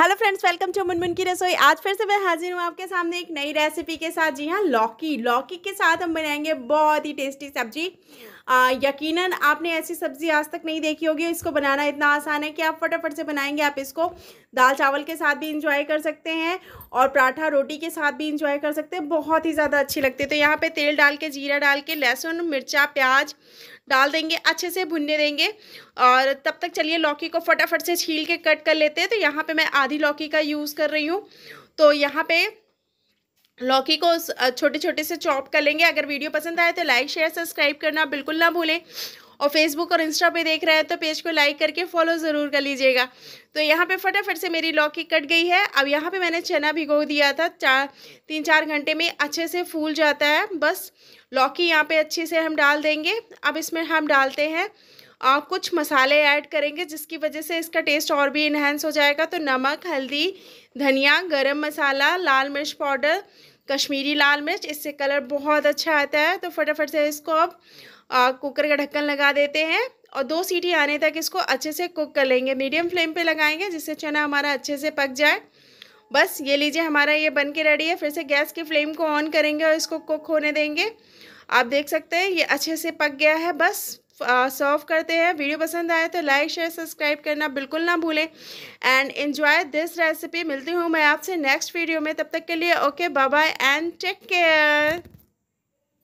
hello friends welcome to Munmun की रसोई आज फिर से मैं हाजिर हूँ आपके सामने एक नई रेसिपी के साथ जी हाँ लौकी लौकी के साथ हम बनाएंगे बहुत ही टेस्टी सब्जी यकीनन आपने ऐसी सब्जी आज तक नहीं देखी होगी इसको बनाना इतना आसान है कि आप फटाफट से बनाएंगे आप इसको दाल चावल के साथ भी इंजॉय कर सकते हैं और पराठा रोटी के साथ भी इंजॉय कर सकते हैं बहुत ही ज़्यादा अच्छी लगती है तो यहाँ पर तेल डाल के जीरा डाल के लहसुन मिर्चा प्याज डाल देंगे अच्छे से भुनने देंगे और तब तक चलिए लौकी को फटाफट से छील के कट कर लेते हैं तो यहाँ पे मैं आधी लौकी का यूज़ कर रही हूँ तो यहाँ पे लौकी को छोटे छोटे से चॉप कर लेंगे अगर वीडियो पसंद आए तो लाइक शेयर सब्सक्राइब करना बिल्कुल ना भूलें और फेसबुक और इंस्टा पे देख रहे हैं तो पेज को लाइक करके फॉलो ज़रूर कर लीजिएगा तो यहाँ पे फटाफट से मेरी लौकी कट गई है अब यहाँ पे मैंने चना भिगो दिया था चार तीन चार घंटे में अच्छे से फूल जाता है बस लौकी यहाँ पे अच्छे से हम डाल देंगे अब इसमें हम डालते हैं कुछ मसाले ऐड करेंगे जिसकी वजह से इसका टेस्ट और भी इन्हेंस हो जाएगा तो नमक हल्दी धनिया गरम मसाला लाल मिर्च पाउडर कश्मीरी लाल मिर्च इससे कलर बहुत अच्छा आता है तो फटाफट से इसको अब कुकर का ढक्कन लगा देते हैं और दो सीटी आने तक इसको अच्छे से कुक कर लेंगे मीडियम फ्लेम पर लगाएँगे जिससे चना हमारा अच्छे से पक जाए बस ये लीजिए हमारा ये बन के रेडी है फिर से गैस की फ्लेम को ऑन करेंगे और इसको कुक होने देंगे आप देख सकते हैं ये अच्छे से पक गया है बस सर्व करते हैं वीडियो पसंद आए तो लाइक शेयर सब्सक्राइब करना बिल्कुल ना भूलें एंड एंजॉय दिस रेसिपी मिलती हूँ मैं आपसे नेक्स्ट वीडियो में तब तक के लिए okay bye bye and take care